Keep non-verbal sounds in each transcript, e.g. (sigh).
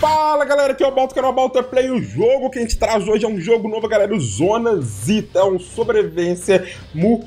Fala galera, aqui é o Balto, canal Balto é Play. O jogo que a gente traz hoje é um jogo novo, galera, o Zona Zita. É um sobrevivência muito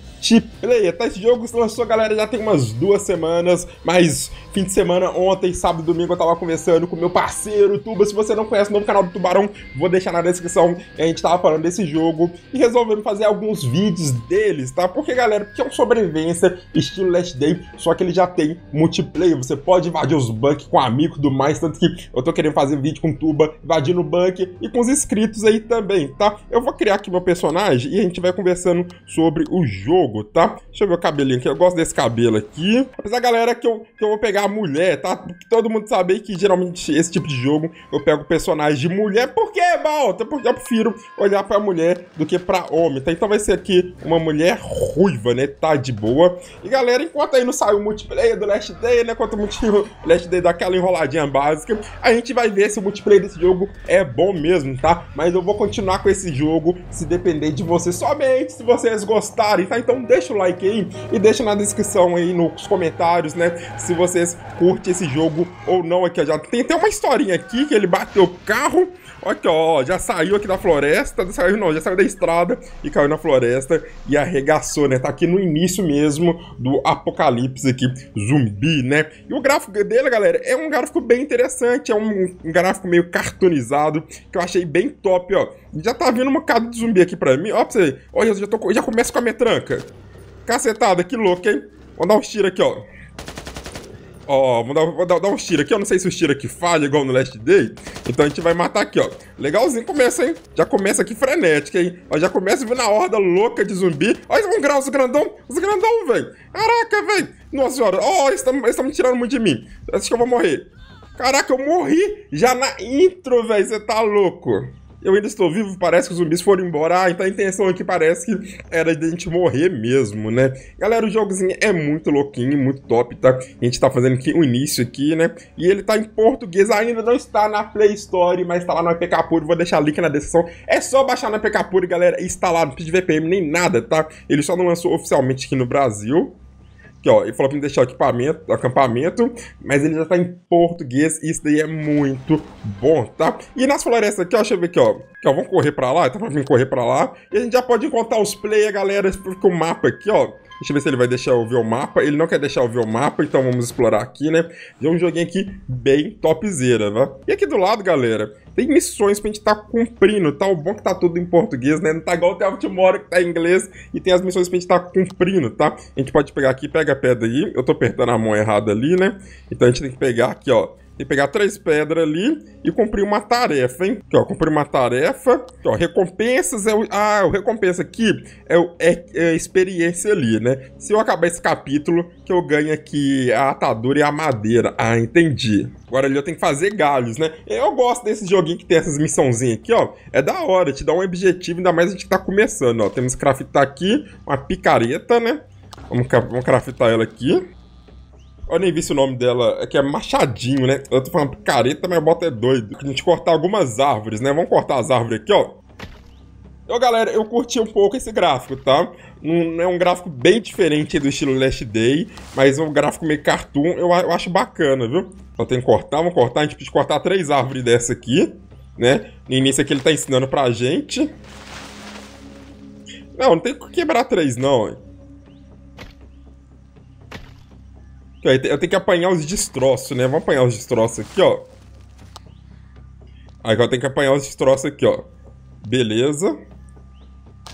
Play, Tá, esse jogo se lançou, galera, já tem umas duas semanas, mas fim de semana, ontem, sábado domingo, eu tava conversando com meu parceiro Tuba. Se você não conhece o novo canal do Tubarão, vou deixar na descrição. A gente tava falando desse jogo e resolvemos fazer alguns vídeos deles, tá? Porque, galera, porque é um sobrevivência estilo Last Day, só que ele já tem multiplayer. Você pode invadir os bunks com amigo do mais, tanto que eu tô querendo fazer vídeo com Tuba, invadindo o bunk e com os inscritos aí também, tá? Eu vou criar aqui meu personagem e a gente vai conversando sobre o jogo tá? Deixa eu ver o cabelinho aqui. Eu gosto desse cabelo aqui. Apesar, galera, que eu, que eu vou pegar a mulher, tá? Todo mundo sabe que geralmente esse tipo de jogo eu pego personagem de mulher. Por quê, Malta? Porque eu prefiro olhar pra mulher do que pra homem, tá? Então vai ser aqui uma mulher ruiva, né? Tá de boa. E, galera, enquanto aí não sai o multiplayer do Last Day, né? Enquanto o multiplayer (laughs) do Last Day dá aquela enroladinha básica, a gente vai ver se o multiplayer desse jogo é bom mesmo, tá? Mas eu vou continuar com esse jogo se depender de vocês somente se vocês gostarem, tá? Então deixa o like aí e deixa na descrição aí nos comentários, né? Se vocês curtem esse jogo ou não aqui, ó. Já tem até uma historinha aqui que ele bateu o carro. Aqui, ó, já saiu aqui da floresta. Não saiu não, já saiu da estrada e caiu na floresta e arregaçou, né? Tá aqui no início mesmo do apocalipse aqui, zumbi, né? E o gráfico dele, galera, é um gráfico bem interessante. É um, um gráfico meio cartunizado que eu achei bem top, ó. Já tá vindo uma cara de zumbi aqui pra mim. Ó, pra você olha, eu já, já começa com a metranca. Cacetada, que louco, hein? Vou dar um tiro aqui, ó. Ó, vou dar, vou dar, dar aqui. Eu não sei se o tiro aqui falha igual no Last Day. Então a gente vai matar aqui, ó. Legalzinho começa, hein? Já começa aqui frenética, hein? Ó, já começa vindo a horda louca de zumbi. Olha, vão grau, os grandão. Os grandão, velho. Caraca, velho. Nossa senhora. Ó, eles estão me tirando muito de mim. Acho que eu vou morrer. Caraca, eu morri já na intro, velho. Você tá louco eu ainda estou vivo, parece que os zumbis foram embora. Ah, então a intenção aqui parece que era de a gente morrer mesmo, né? Galera, o jogozinho é muito louquinho, muito top, tá? A gente tá fazendo aqui o início aqui, né? E ele tá em português, ainda não está na Play Store, mas tá lá no APK Puro, vou deixar o link na descrição. É só baixar no APK Puro, galera, e instalar, não precisa de VPN nem nada, tá? Ele só não lançou oficialmente aqui no Brasil, que, ó, ele falou pra me deixar o equipamento, o acampamento, mas ele já tá em português e isso daí é muito bom, tá? E nas florestas aqui, ó, deixa eu ver aqui, ó. Que, ó, vamos correr pra lá, tá vindo pra correr pra lá. E a gente já pode encontrar os players, galera, porque o mapa aqui, ó. Deixa eu ver se ele vai deixar eu ver o mapa. Ele não quer deixar eu ver o mapa, então vamos explorar aqui, né? E é um joguinho aqui bem topzera, né? E aqui do lado, galera, tem missões pra gente tá cumprindo, tá? O bom é que tá tudo em português, né? Não tá igual o The Ultimora que tá em inglês e tem as missões pra gente tá cumprindo, tá? A gente pode pegar aqui, pega a pedra aí. Eu tô apertando a mão errada ali, né? Então a gente tem que pegar aqui, ó e pegar três pedras ali e cumprir uma tarefa, hein? Aqui, ó, cumprir uma tarefa. Aqui, ó, recompensas é o. Ah, o recompensa aqui é, o, é, é experiência ali, né? Se eu acabar esse capítulo, que eu ganho aqui a atadura e a madeira. Ah, entendi. Agora ali eu tenho que fazer galhos, né? Eu gosto desse joguinho que tem essas missãozinhas aqui, ó. É da hora, te dá um objetivo, ainda mais a gente que tá começando, ó. Temos que craftar aqui uma picareta, né? Vamos, vamos craftar ela aqui. Eu nem vi se o nome dela. É que é Machadinho, né? Eu tô falando picareta, mas bota é doido. A gente cortar algumas árvores, né? Vamos cortar as árvores aqui, ó. Então, galera, eu curti um pouco esse gráfico, tá? Não é um gráfico bem diferente do estilo Last Day, mas é um gráfico meio cartoon, eu, eu acho bacana, viu? Então tem que cortar, vamos cortar. A gente precisa cortar três árvores dessa aqui, né? No início aqui ele tá ensinando pra gente. Não, não tem que quebrar três, não, hein? Eu tenho que apanhar os destroços, né? Vamos apanhar os destroços aqui, ó. Agora tenho que apanhar os destroços aqui, ó. Beleza.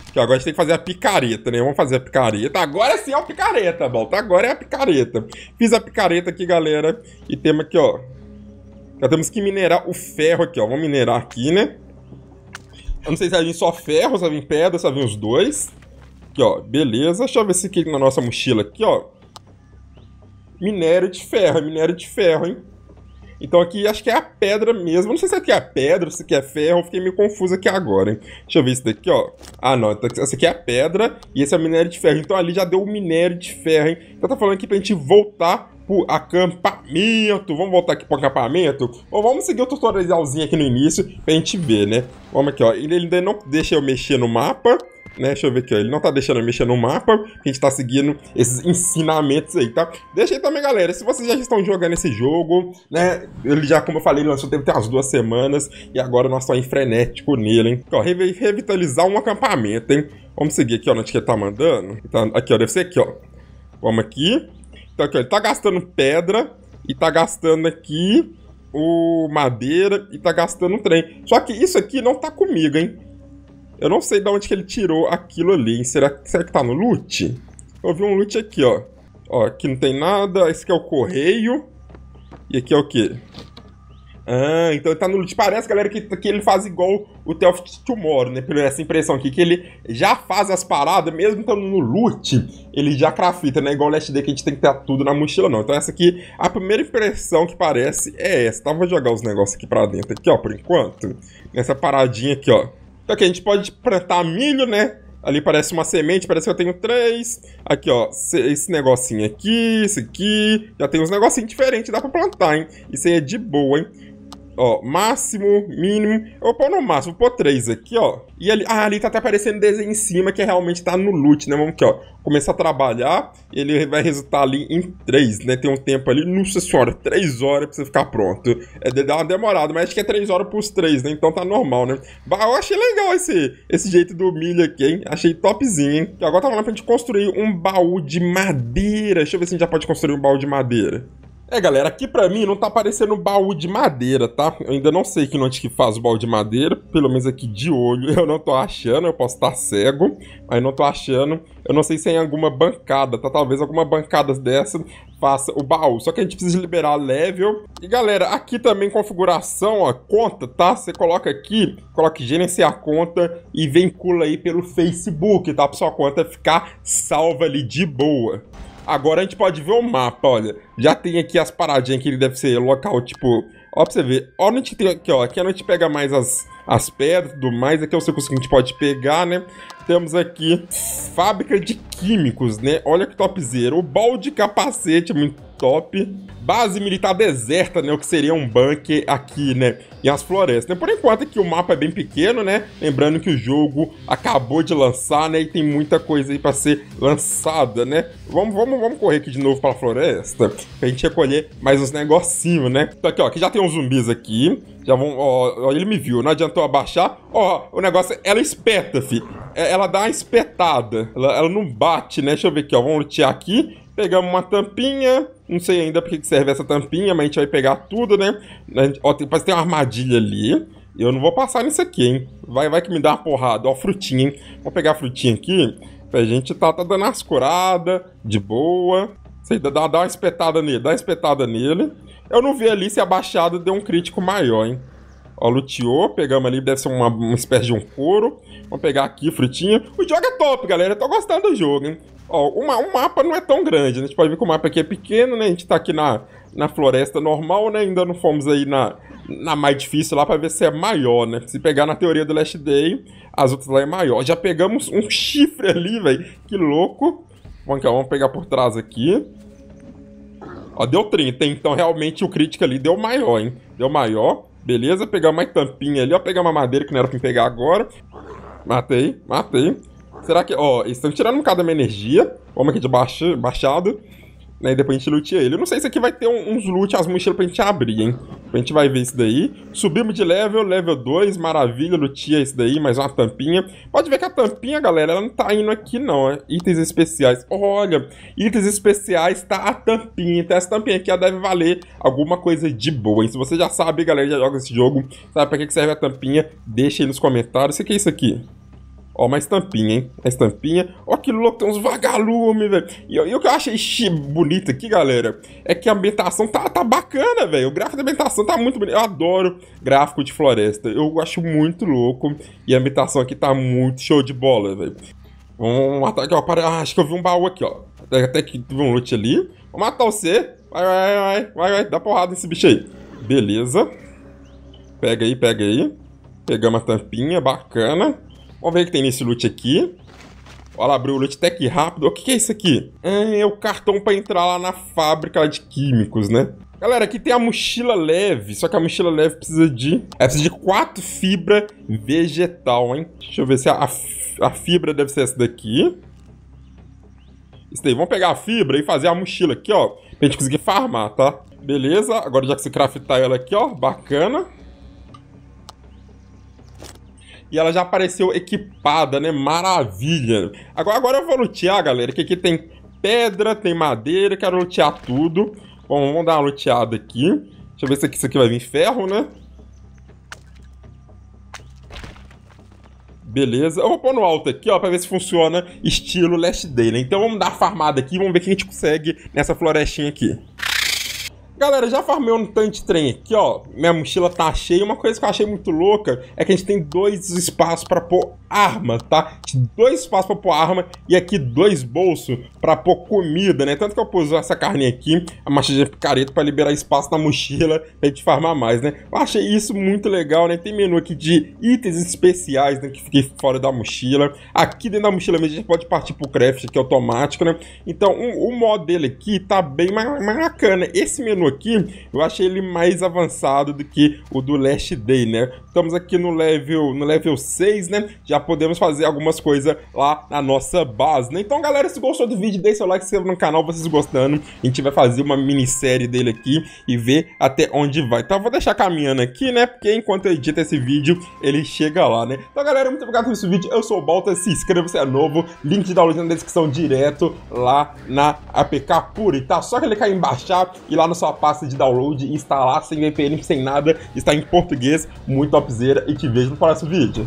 Aqui, agora a gente tem que fazer a picareta, né? Vamos fazer a picareta. Agora sim é a picareta, volta. Agora é a picareta. Fiz a picareta aqui, galera. E temos aqui, ó. Já temos que minerar o ferro aqui, ó. Vamos minerar aqui, né? Eu não sei se vai vir só ferro, se vai vir pedra, se vai vir os dois. Aqui, ó. Beleza. Deixa eu ver se aqui na nossa mochila aqui, ó minério de ferro, é minério de ferro, hein? Então aqui acho que é a pedra mesmo. Não sei se aqui é a pedra, se aqui é ferro. Eu fiquei meio confuso aqui agora, hein? Deixa eu ver isso daqui, ó. Ah, não. Então, essa aqui é a pedra e esse é o minério de ferro. Então ali já deu o minério de ferro, hein? Então tá falando aqui pra gente voltar pro acampamento. Vamos voltar aqui pro acampamento? Ou vamos seguir o tutorialzinho aqui no início pra gente ver, né? Vamos aqui, ó. Ele ainda não deixa eu mexer no mapa né? Deixa eu ver aqui, ó. Ele não tá deixando eu mexer no mapa, a gente tá seguindo esses ensinamentos aí, tá? Deixa aí também, galera, se vocês já estão jogando esse jogo, né? Ele já, como eu falei, lançou deve ter umas duas semanas e agora nós só em frenético nele, hein? Ó, revitalizar um acampamento, hein? Vamos seguir aqui, ó, onde que ele tá mandando. Então, aqui, ó, deve ser aqui, ó. Vamos aqui. Então aqui, ó, ele tá gastando pedra e tá gastando aqui o madeira e tá gastando trem. Só que isso aqui não tá comigo, hein? Eu não sei de onde que ele tirou aquilo ali. Será, será que tá no loot? Eu vi um loot aqui, ó. Ó, aqui não tem nada. Esse aqui é o correio. E aqui é o quê? Ah, então ele tá no loot. Parece, galera, que, que ele faz igual o Tell Tomorrow, né? Pelo essa impressão aqui, que ele já faz as paradas, mesmo estando no loot, ele já crafita, né? Igual o Last Day que a gente tem que ter tudo na mochila, não. Então essa aqui, a primeira impressão que parece é essa. Tá, vou jogar os negócios aqui pra dentro aqui, ó, por enquanto. Nessa paradinha aqui, ó. Então aqui, a gente pode plantar milho, né? Ali parece uma semente, parece que eu tenho três. Aqui, ó, esse negocinho aqui, esse aqui. Já tem uns negocinhos diferentes, dá pra plantar, hein? Isso aí é de boa, hein? Ó, máximo, mínimo. Eu vou pôr no máximo, vou pôr 3 aqui, ó. E ali, ah, ali tá até aparecendo desenho em cima que realmente tá no loot, né? Vamos aqui, ó. Começar a trabalhar, ele vai resultar ali em 3, né? Tem um tempo ali, nossa senhora, 3 horas pra você ficar pronto. É, dar uma demorada, mas acho que é 3 horas pros 3, né? Então tá normal, né? Bah, eu achei legal esse, esse jeito do milho aqui, hein? Achei topzinho, hein? E agora tá falando pra gente construir um baú de madeira. Deixa eu ver se a gente já pode construir um baú de madeira. É, galera, aqui pra mim não tá aparecendo baú de madeira, tá? Eu ainda não sei que noite que faz o baú de madeira, pelo menos aqui de olho (laughs) eu não tô achando, eu posso estar cego, mas não tô achando. Eu não sei se é em alguma bancada, tá? Talvez alguma bancada dessa faça o baú. Só que a gente precisa liberar level. E, galera, aqui também configuração, ó, conta, tá? Você coloca aqui, coloca gerenciar conta e vincula aí pelo Facebook, tá? Pra sua conta ficar salva ali de boa. Agora a gente pode ver o mapa, olha. Já tem aqui as paradinhas que ele deve ser local, tipo... Ó, pra você ver. Ó, a gente tem aqui, ó. Aqui a gente pega mais as, as pedras e tudo mais. Aqui é o seu que a gente pode pegar, né? temos aqui fábrica de químicos, né? Olha que topzera. O balde capacete, muito top. Base militar deserta, né? O que seria um bunker aqui, né? E as florestas. Né? Por enquanto aqui o mapa é bem pequeno, né? Lembrando que o jogo acabou de lançar, né? E tem muita coisa aí para ser lançada, né? Vamos, vamos, vamos correr aqui de novo pra floresta. Pra gente recolher mais uns negocinhos, né? Então aqui, ó. Aqui já tem uns zumbis aqui. Já vão... Ó, ó ele me viu. Não adiantou abaixar. Ó, o negócio... Ela é espeta, fi. É, ela dá uma espetada. Ela, ela não bate, né? Deixa eu ver aqui, ó. Vamos lutear aqui. Pegamos uma tampinha. Não sei ainda porque que serve essa tampinha, mas a gente vai pegar tudo, né? gente, ó, tem, parece que tem uma armadilha ali. Eu não vou passar nisso aqui, hein? Vai, vai que me dá uma porrada. Ó, frutinha, hein? Vou pegar a frutinha aqui. Pra gente tá, tá dando as curadas, de boa. sei dá, dá uma espetada nele, dá uma espetada nele. Eu não vi ali se a baixada deu um crítico maior, hein? Ó, luteou, pegamos ali, deve ser uma, uma espécie de um couro. Vamos pegar aqui, frutinha. O jogo é top, galera. Eu tô gostando do jogo, hein? Ó, o, o mapa não é tão grande, né? A gente pode ver que o mapa aqui é pequeno, né? A gente tá aqui na, na floresta normal, né? Ainda não fomos aí na, na mais difícil lá pra ver se é maior, né? Se pegar na teoria do Last Day, as outras lá é maior. Já pegamos um (laughs) chifre ali, velho. Que louco. Vamos, cá, vamos pegar por trás aqui. Ó, deu 30, hein? Então realmente o crítico ali deu maior, hein? Deu maior. Beleza, pegar uma tampinha ali, ó. Pegar uma madeira que não era pra pegar agora. Matei, matei. Será que... Ó, eles estão tirando um bocado da minha energia. Vamos aqui de baixo, baixado. Né, e depois a gente lute ele. Eu não sei se aqui vai ter um, uns loot, as mochilas pra gente abrir, hein. A gente vai ver isso daí. Subimos de level, level 2, maravilha, lutia isso daí, mais uma tampinha. Pode ver que a tampinha, galera, ela não tá indo aqui não, é itens especiais. Olha, itens especiais tá a tampinha, então essa tampinha aqui ela deve valer alguma coisa de boa. E se você já sabe, galera, já joga esse jogo, sabe pra que serve a tampinha, deixa aí nos comentários. O que é isso aqui? Ó, uma estampinha, hein? Uma estampinha. Ó, que louco, tem uns vagalumes, velho. E, e, o que eu achei bonito aqui, galera, é que a ambientação tá, tá bacana, velho. O gráfico da ambientação tá muito bonito. Eu adoro gráfico de floresta. Eu acho muito louco. E a ambientação aqui tá muito show de bola, velho. Vamos matar aqui, ó. Para... Ah, acho que eu vi um baú aqui, ó. Até que tive um loot ali. Vou matar você. Vai, vai, vai, vai, vai. Dá porrada nesse bicho aí. Beleza. Pega aí, pega aí. Pegamos a tampinha, bacana. Vamos ver o que tem nesse loot aqui. Olha, abriu o loot até que rápido. O que é isso aqui? É, é o cartão para entrar lá na fábrica de químicos, né? Galera, aqui tem a mochila leve, só que a mochila leve precisa de... É, precisa de quatro fibra vegetal, hein? Deixa eu ver se a, a, a fibra deve ser essa daqui. Isso daí, vamos pegar a fibra e fazer a mochila aqui, ó. Pra gente conseguir farmar, tá? Beleza, agora já que você craftar ela aqui, ó, bacana. E ela já apareceu equipada, né? Maravilha! Agora, agora eu vou lutear, galera, que aqui tem pedra, tem madeira, quero lutear tudo. Bom, vamos dar uma luteada aqui. Deixa eu ver se isso aqui vai vir ferro, né? Beleza. Eu vou pôr no alto aqui, ó, pra ver se funciona estilo Last Day, né? Então vamos dar a farmada aqui, vamos ver o que a gente consegue nessa florestinha aqui. Galera, já farmei um tanque de trem aqui, ó. Minha mochila tá cheia. Uma coisa que eu achei muito louca é que a gente tem dois espaços para pôr arma, tá? Dois espaços para pôr arma e aqui dois bolsos para pôr comida, né? Tanto que eu pus essa carninha aqui, a machadinha picareta, para liberar espaço na mochila pra gente farmar mais, né? Eu achei isso muito legal, né? Tem menu aqui de itens especiais, né? Que fiquei fora da mochila. Aqui dentro da mochila mesmo a gente pode partir pro craft aqui automático, né? Então, o, o modo dele aqui tá bem mais bacana. Esse menu aqui, eu achei ele mais avançado do que o do Last Day, né? Estamos aqui no level, no level 6, né? Já podemos fazer algumas coisas lá na nossa base, né? Então, galera, se gostou do vídeo, deixa seu like, se inscreva no canal, vocês gostando. A gente vai fazer uma minissérie dele aqui e ver até onde vai. Então, eu vou deixar caminhando aqui, né? Porque enquanto eu edito esse vídeo, ele chega lá, né? Então, galera, muito obrigado por esse vídeo. Eu sou o Balta, se inscreva se é novo. Link de download na descrição direto lá na APK Puri, tá? Só clicar em baixar e lá na sua pasta de download e instalar sem VPN, sem nada, está em português, muito topzera e te vejo no próximo vídeo.